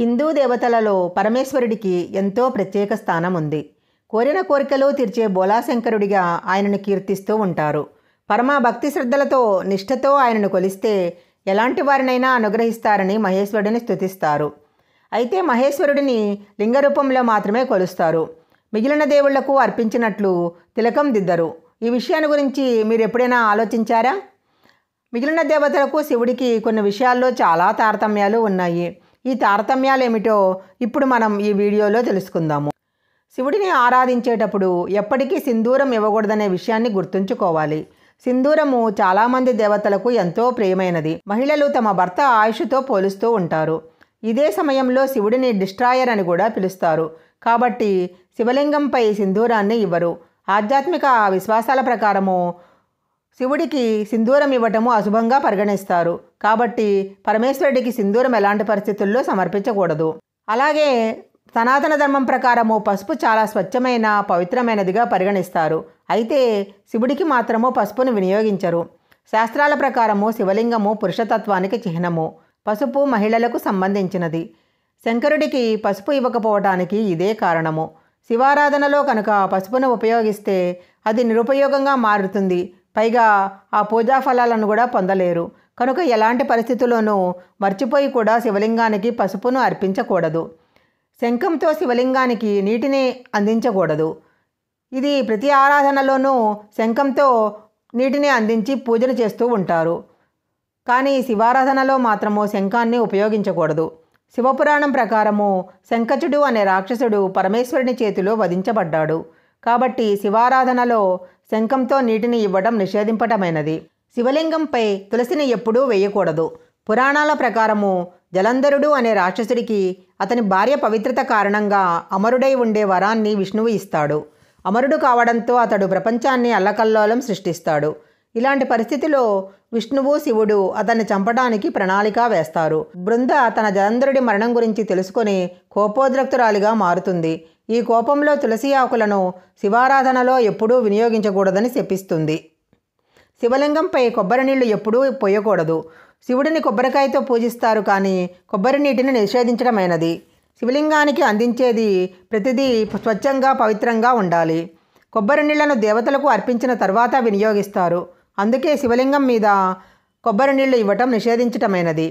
హిందూ దేవతలలో పరమేశ్వరుడికి ఎంతో ప్రత్యేక స్థానం ఉంది కోరిన కోరికలు తీర్చే బోలాశంకరుడిగా ఆయనను కీర్తిస్తూ ఉంటారు పరమ భక్తి శ్రద్ధలతో నిష్ఠతో ఆయనను కొలిస్తే ఎలాంటి వారినైనా అనుగ్రహిస్తారని మహేశ్వరుడిని స్థుతిస్తారు అయితే మహేశ్వరుడిని లింగరూపంలో మాత్రమే కొలుస్తారు మిగిలిన దేవుళ్లకు అర్పించినట్లు తిలకం దిద్దరు ఈ విషయాన్ని గురించి మీరు ఎప్పుడైనా ఆలోచించారా మిగిలిన దేవతలకు శివుడికి కొన్ని విషయాల్లో చాలా తారతమ్యాలు ఉన్నాయి ఈ తారతమ్యాలు ఏమిటో ఇప్పుడు మనం ఈ వీడియోలో తెలుసుకుందాము శివుడిని ఆరాధించేటప్పుడు ఎప్పటికీ సింధూరం ఇవ్వకూడదనే విషయాన్ని గుర్తుంచుకోవాలి సింధూరము చాలామంది దేవతలకు ఎంతో ప్రియమైనది మహిళలు తమ భర్త ఆయుషుతో పోలుస్తూ ఉంటారు ఇదే సమయంలో శివుడిని డిస్ట్రాయర్ అని కూడా పిలుస్తారు కాబట్టి శివలింగంపై సింధూరాన్ని ఇవ్వరు ఆధ్యాత్మిక విశ్వాసాల ప్రకారము శివుడికి సింధూరం ఇవ్వటము అశుభంగా పరిగణిస్తారు కాబట్టి పరమేశ్వరుడికి సింధూరం ఎలాంటి పరిస్థితుల్లో సమర్పించకూడదు అలాగే సనాతన ధర్మం ప్రకారము పసుపు చాలా స్వచ్ఛమైన పవిత్రమైనదిగా పరిగణిస్తారు అయితే శివుడికి మాత్రము పసుపును వినియోగించరు శాస్త్రాల ప్రకారము శివలింగము పురుషతత్వానికి చిహ్నము పసుపు మహిళలకు సంబంధించినది శంకరుడికి పసుపు ఇవ్వకపోవటానికి ఇదే కారణము శివారాధనలో కనుక పసుపును ఉపయోగిస్తే అది నిరుపయోగంగా మారుతుంది పైగా ఆ పూజా ఫలాలను కూడా పొందలేరు కనుక ఎలాంటి పరిస్థితుల్లోనూ మర్చిపోయి కూడా శివలింగానికి పసుపును అర్పించకూడదు శంఖంతో శివలింగానికి నీటిని అందించకూడదు ఇది ప్రతి ఆరాధనలోనూ శంఖంతో నీటిని అందించి పూజలు చేస్తూ ఉంటారు కానీ శివారాధనలో మాత్రము శంఖాన్ని ఉపయోగించకూడదు శివపురాణం ప్రకారము శంఖచుడు అనే రాక్షసుడు పరమేశ్వరుని చేతిలో వధించబడ్డాడు కాబట్టి శివారాధనలో శంఖంతో నీటిని ఇవ్వడం నిషేధింపటమైనది శివలింగంపై తులసిని ఎప్పుడూ వేయకూడదు పురాణాల ప్రకారము జలంధరుడు అనే రాక్షసుడికి అతని భార్య పవిత్రత కారణంగా అమరుడై ఉండే వరాన్ని విష్ణువు ఇస్తాడు అమరుడు కావడంతో అతడు ప్రపంచాన్ని అల్లకల్లోలం సృష్టిస్తాడు ఇలాంటి పరిస్థితిలో విష్ణువు శివుడు అతన్ని చంపడానికి ప్రణాళిక వేస్తారు బృంద తన జలంధరుడి మరణం గురించి తెలుసుకొని కోపోద్రక్తురాలిగా మారుతుంది ఈ కోపంలో తులసి ఆకులను శివారాధనలో ఎప్పుడూ వినియోగించకూడదని శపిస్తుంది శివలింగంపై కొబ్బరి నీళ్లు ఎప్పుడూ పోయకూడదు శివుడిని కొబ్బరికాయతో పూజిస్తారు కానీ కొబ్బరి నీటిని నిషేధించడమైనది శివలింగానికి అందించేది ప్రతిదీ స్వచ్ఛంగా పవిత్రంగా ఉండాలి కొబ్బరి నీళ్లను దేవతలకు అర్పించిన తర్వాత వినియోగిస్తారు అందుకే శివలింగం మీద కొబ్బరి నీళ్లు ఇవ్వటం నిషేధించటమైనది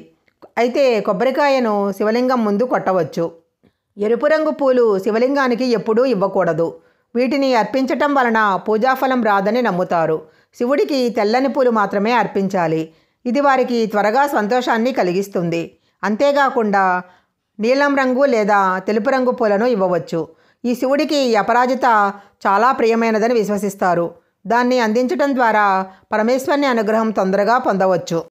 అయితే కొబ్బరికాయను శివలింగం ముందు కొట్టవచ్చు ఎరుపు రంగు పూలు శివలింగానికి ఎప్పుడూ ఇవ్వకూడదు వీటిని అర్పించటం వలన పూజాఫలం రాదని నమ్ముతారు శివుడికి తెల్లని పూలు మాత్రమే అర్పించాలి ఇది వారికి త్వరగా సంతోషాన్ని కలిగిస్తుంది అంతేకాకుండా నీలం రంగు లేదా తెలుపు రంగు పూలను ఇవ్వవచ్చు ఈ శివుడికి అపరాజిత చాలా ప్రియమైనదని విశ్వసిస్తారు దాన్ని అందించడం ద్వారా పరమేశ్వరుని అనుగ్రహం తొందరగా పొందవచ్చు